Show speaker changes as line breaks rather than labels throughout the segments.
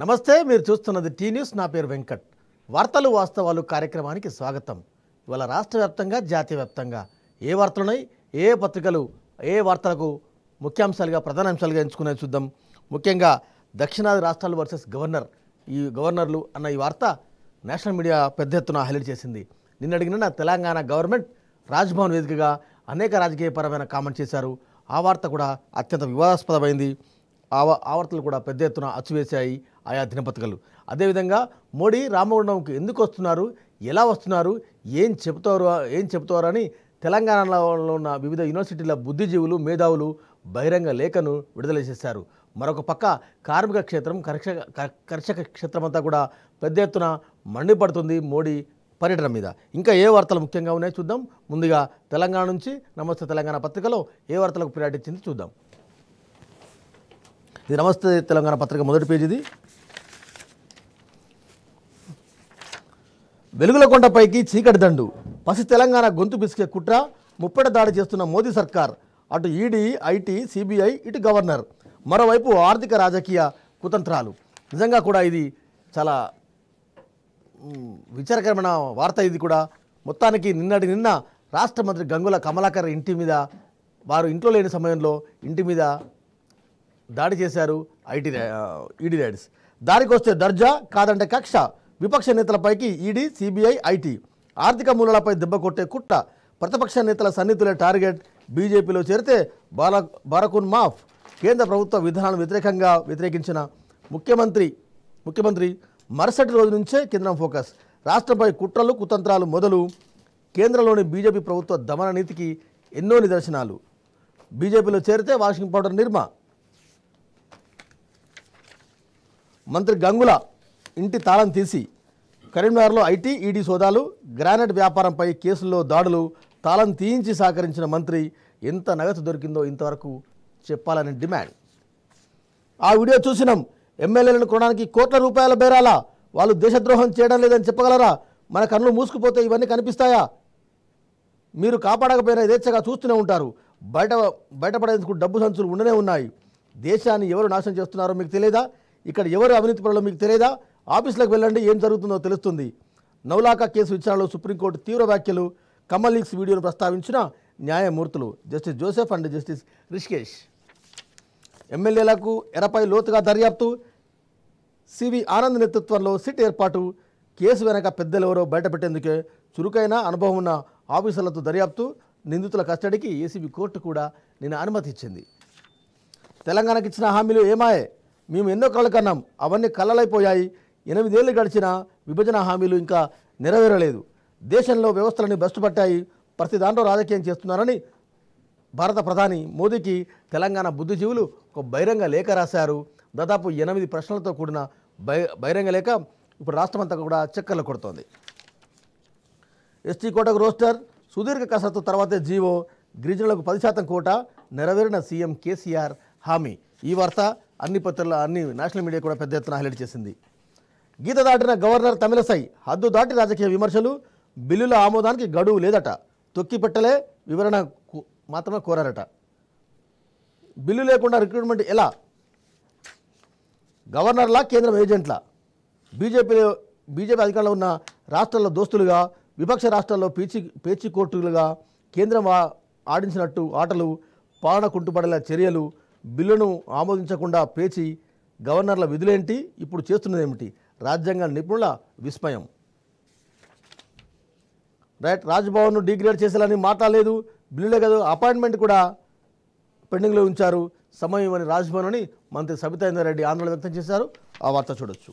నమస్తే మీరు చూస్తున్నది టీ న్యూస్ నా పేరు వెంకట్ వార్తలు వాస్తవాలు కార్యక్రమానికి స్వాగతం ఇవాళ రాష్ట్ర వ్యాప్తంగా జాతీయ వ్యాప్తంగా ఏ వార్తలున్నాయి ఏ పత్రికలు ఏ వార్తలకు ముఖ్యాంశాలుగా ప్రధాన అంశాలుగా ఎంచుకునే చూద్దాం ముఖ్యంగా దక్షిణాది రాష్ట్రాలు వర్సెస్ గవర్నర్ ఈ గవర్నర్లు అన్న ఈ వార్త నేషనల్ మీడియా పెద్ద ఎత్తున హైలైట్ చేసింది నిన్న అడిగిన తెలంగాణ గవర్నమెంట్ రాజ్భవన్ వేదికగా అనేక రాజకీయపరమైన కామెంట్ చేశారు ఆ వార్త కూడా అత్యంత వివాదాస్పదమైంది ఆ వార్తలు కూడా పెద్ద ఎత్తున అచ్చువేశాయి ఆయా దినపత్రికలు అదేవిధంగా మోడీ రామగుండంకి ఎందుకు వస్తున్నారు ఎలా వస్తున్నారు ఏం చెబుతారు ఏం చెబుతారు అని తెలంగాణలో ఉన్న వివిధ యూనివర్సిటీల బుద్ధిజీవులు మేధావులు బహిరంగ లేఖను విడుదల చేశారు మరొక పక్క కార్మిక క్షేత్రం కర్షక కర్షక క్షేత్రమంతా కూడా పెద్ద ఎత్తున మండిపడుతుంది మోడీ పర్యటన మీద ఇంకా ఏ వార్తలు ముఖ్యంగా ఉన్నాయో చూద్దాం ముందుగా తెలంగాణ నుంచి నమస్తే తెలంగాణ పత్రికలో ఏ వార్తలకు ప్రయాటించింది చూద్దాం ఇది నమస్తే తెలంగాణ పత్రిక మొదటి పేజీది వెలుగుల కొండపైకి చీకటి దండు పసి తెలంగాణ గొంతు పిసికే కుట్ర ముప్పట దాడి చేస్తున్న మోదీ సర్కార్ అటు ఈడీ ఐటీ సిబిఐ ఇటు గవర్నర్ మరోవైపు ఆర్థిక రాజకీయ కుతంత్రాలు నిజంగా కూడా ఇది చాలా విచారకరమైన వార్త ఇది కూడా మొత్తానికి నిన్నటి నిన్న రాష్ట్ర మంత్రి గంగుల కమలాకర్ ఇంటి మీద వారు ఇంట్లో లేని సమయంలో ఇంటి మీద దాడి చేశారు ఐటీ ఈడీ రైడ్స్ దానికి వస్తే దర్జా కాదంటే కక్ష విపక్ష నేతలపైకి ఈడీ సిబిఐ ఐటీ ఆర్థిక మూలాలపై దెబ్బ కొట్టే కుట్ట ప్రతిపక్ష నేతల సన్నిహితులే టార్గెట్ బీజేపీలో చేరితే బాల బారకున్ మాఫ్ కేంద్ర ప్రభుత్వ విధానాలను వ్యతిరేకంగా వ్యతిరేకించిన ముఖ్యమంత్రి ముఖ్యమంత్రి మరుసటి రోజు నుంచే కేంద్రం ఫోకస్ రాష్ట్రంపై కుట్రలు కుతంత్రాలు మొదలు కేంద్రంలోని బీజేపీ ప్రభుత్వ దమన నీతికి ఎన్నో నిదర్శనాలు బీజేపీలో చేరితే వాషింగ్ పౌడర్ నిర్మా మంత్రి గంగుల ఇంటి తాళం తీసి కరీంనగర్లో ఐటీ ఈడీ సోదాలు గ్రానైట్ వ్యాపారంపై కేసుల్లో దాడులు తాళం తీయించి సహకరించిన మంత్రి ఎంత నగదు దొరికిందో ఇంతవరకు చెప్పాలని డిమాండ్ ఆ వీడియో చూసినాం ఎమ్మెల్యేలను కొనడానికి కోట్ల రూపాయల బేరాలా వాళ్ళు దేశద్రోహం చేయడం లేదని చెప్పగలరా మన కన్నులు మూసుకుపోతే ఇవన్నీ కనిపిస్తాయా మీరు కాపాడకపోయినా యథేచ్ఛగా చూస్తూనే ఉంటారు బయట బయటపడేందుకు డబ్బు సంచులు ఉండనే ఉన్నాయి దేశాన్ని ఎవరు నాశనం చేస్తున్నారో మీకు తెలియదా ఇక్కడ ఎవరు అవినీతి పనులు మీకు తెలియదా ఆఫీసులకు వెళ్ళండి ఏం జరుగుతుందో తెలుస్తుంది నౌలాకా కేసు విచారణలో సుప్రీంకోర్టు తీవ్ర వ్యాఖ్యలు కమల్ లీక్స్ వీడియోను ప్రస్తావించిన న్యాయమూర్తులు justice Joseph and justice Rishikesh ఎమ్మెల్యేలకు ఎరపై లోతుగా దర్యాప్తు సివి ఆనంద్ నేతృత్వంలో సిట్ ఏర్పాటు కేసు వెనక పెద్దలెవరో బయటపెట్టేందుకే చురుకైన అనుభవం ఉన్న ఆఫీసర్లతో దర్యాప్తు నిందితుల కస్టడీకి ఏసీబీ కోర్టు కూడా నిన్న ఇచ్చింది తెలంగాణకు ఇచ్చిన హామీలు ఏమాయే మేము ఎన్నో కళ్ళు కన్నాం అవన్నీ కళ్ళలైపోయాయి ఎనిమిదేళ్లు గడిచిన విభజన హామీలు ఇంకా నెరవేరలేదు దేశంలో వ్యవస్థలని బెస్ట్ పట్టాయి ప్రతి దాంట్లో రాజకీయం చేస్తున్నారని భారత ప్రధాని మోదీకి తెలంగాణ బుద్ధిజీవులు ఒక బహిరంగ లేఖ రాశారు దాదాపు ఎనిమిది ప్రశ్నలతో కూడిన బహిరంగ లేఖ ఇప్పుడు రాష్ట్రమంతా కూడా చక్కర్లు కొడుతోంది ఎస్టీ కోటకు రోస్టర్ సుదీర్ఘ కసరత్తు తర్వాతే జీవో గిరిజనులకు పది శాతం కోట నెరవేరిన సీఎం కేసీఆర్ హామీ ఈ వార్త అన్ని పత్రికల అన్ని నేషనల్ మీడియా కూడా పెద్ద ఎత్తున హైలైట్ చేసింది గీత దాటిన గవర్నర్ తమిళసై హద్దు దాటి రాజకీయ విమర్శలు బిల్లుల ఆమోదానికి గడువు లేదట తొక్కిపెట్టలే వివరణ మాత్రమే కోరారట బిల్లు లేకుండా రిక్రూట్మెంట్ ఎలా గవర్నర్లా కేంద్రం ఏజెంట్లా బీజేపీలో బీజేపీ అధికారంలో ఉన్న రాష్ట్రాల్లో దోస్తులుగా విపక్ష రాష్ట్రాల్లో పీచి కోర్టులుగా కేంద్రం ఆడించినట్టు ఆటలు పాలన కుంటుపడేలా చర్యలు బిల్లును ఆమోదించకుండా పేచి గవర్నర్ల విధులేంటి ఇప్పుడు చేస్తున్నదేమిటి రాజ్యాంగ నిపుణుల విస్మయం రైట్ రాజ్భవన్ను డిగ్రేడ్ చేసేలాని మాట్లాడలేదు బిల్లులే కదా అపాయింట్మెంట్ కూడా పెండింగ్లో ఉంచారు సమయం ఇవ్వని రాజ్భవన్ అని మంత్రి రెడ్డి ఆందోళన వ్యక్తం చేశారు ఆ వార్త చూడొచ్చు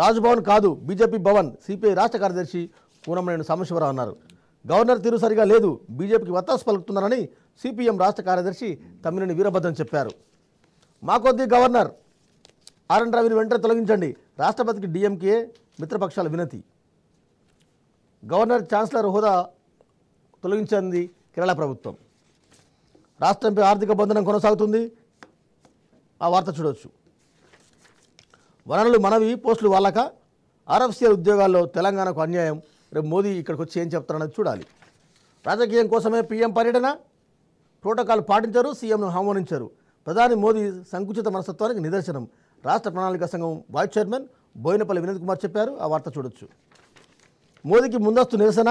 రాజ్భవన్ కాదు బీజేపీ భవన్ సిపిఐ రాష్ట్ర కార్యదర్శి కూనమనేని సామేశ్వరరావు అన్నారు గవర్నర్ తీరు సరిగా లేదు బీజేపీకి వత్తాసు పలుకుతున్నారని సిపిఎం రాష్ట్ర కార్యదర్శి తమ్మినేని వీరభద్రం చెప్పారు మా కొద్దీ గవర్నర్ ఆర్ఎన్ రవిని వెంటనే తొలగించండి రాష్ట్రపతికి డిఎంకే మిత్రపక్షాల వినతి గవర్నర్ ఛాన్సలర్ హోదా తొలగించింది కేరళ ప్రభుత్వం రాష్ట్రంపై ఆర్థిక బంధనం కొనసాగుతుంది ఆ వార్త చూడవచ్చు వనరులు మనవి పోస్టులు వాళ్ళక ఆర్ఎఫ్సీఎల్ ఉద్యోగాల్లో తెలంగాణకు అన్యాయం రేపు మోదీ ఇక్కడికి వచ్చి ఏం చెప్తారన్నది చూడాలి రాజకీయం కోసమే పీఎం పర్యటన ప్రోటోకాల్ పాటించారు సీఎంను ఆహ్వానించారు ప్రధాని మోదీ సంకుచిత మనస్తత్వానికి నిదర్శనం రాష్ట్ర ప్రణాళిక సంఘం వైస్ చైర్మన్ బోయినపల్లి వినోద్ కుమార్ చెప్పారు ఆ వార్త చూడొచ్చు మోదీకి ముందస్తు నిరసన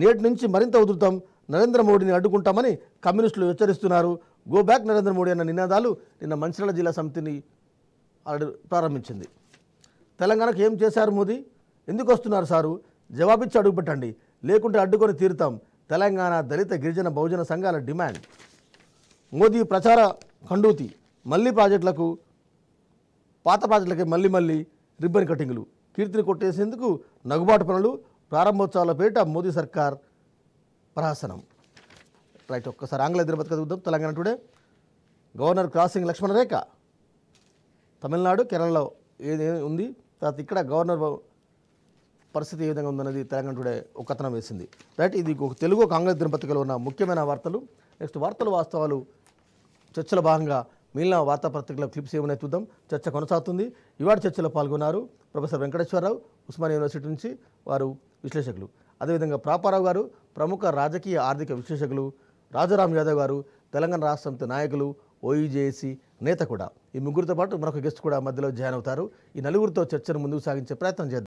నేటి నుంచి మరింత ఉధృతం నరేంద్ర మోడీని అడ్డుకుంటామని కమ్యూనిస్టులు హెచ్చరిస్తున్నారు గో బ్యాక్ నరేంద్ర మోడీ అన్న నినాదాలు నిన్న మంచిర్యాల జిల్లా సమితిని ప్రారంభించింది తెలంగాణకు ఏం చేశారు మోదీ ఎందుకు వస్తున్నారు సారు జవాబిచ్చి అడుగుపెట్టండి లేకుంటే అడ్డుకొని తీరుతాం తెలంగాణ దళిత గిరిజన బహుజన సంఘాల డిమాండ్ మోదీ ప్రచార కండూతి మళ్ళీ ప్రాజెక్టులకు పాత ప్రాజెక్టులకే మళ్ళీ మళ్ళీ రిబ్బన్ కటింగ్లు కీర్తిని కొట్టేసేందుకు నగుబాటు పనులు ప్రారంభోత్సవాల పేరిట మోదీ సర్కార్ ప్రహసనం రైట్ ఒక్కసారి ఆంగ్ల హైదరాబాద్ కదుగుద్దాం Telangana today governor crossing Lakshmana rekha Tamil Nadu కేరళలో ఏది ఉంది తర్వాత ఇక్కడ గవర్నర్ పరిస్థితి ఏ విధంగా ఉందన్నది తెలంగాణ టుడే ఒక కథనం వేసింది రైట్ ఇది తెలుగు కాంగ్రెస్ దినపత్రికలో ఉన్న ముఖ్యమైన వార్తలు నెక్స్ట్ వార్తలు వాస్తవాలు చర్చలో భాగంగా మిగిలిన వార్తాపత్రికల క్లిప్స్ ఏమైనా చూద్దాం చర్చ కొనసాగుతుంది ఇవాటి చర్చలో పాల్గొన్నారు ప్రొఫెసర్ వెంకటేశ్వరరావు ఉస్మాన్ యూనివర్సిటీ నుంచి వారు విశ్లేషకులు అదేవిధంగా ప్రాపారావు గారు ప్రముఖ రాజకీయ ఆర్థిక విశ్లేషకులు రాజారాం యాదవ్ గారు తెలంగాణ రాష్ట్రంతో నాయకులు ఓయూజేసి నేత కూడా ఈ ముగ్గురితో పాటు మరొక గెస్ట్ కూడా మధ్యలో జాయిన్ అవుతారు ఈ నలుగురితో చర్చను ముందుకు సాగించే ప్రయత్నం చేద్దాం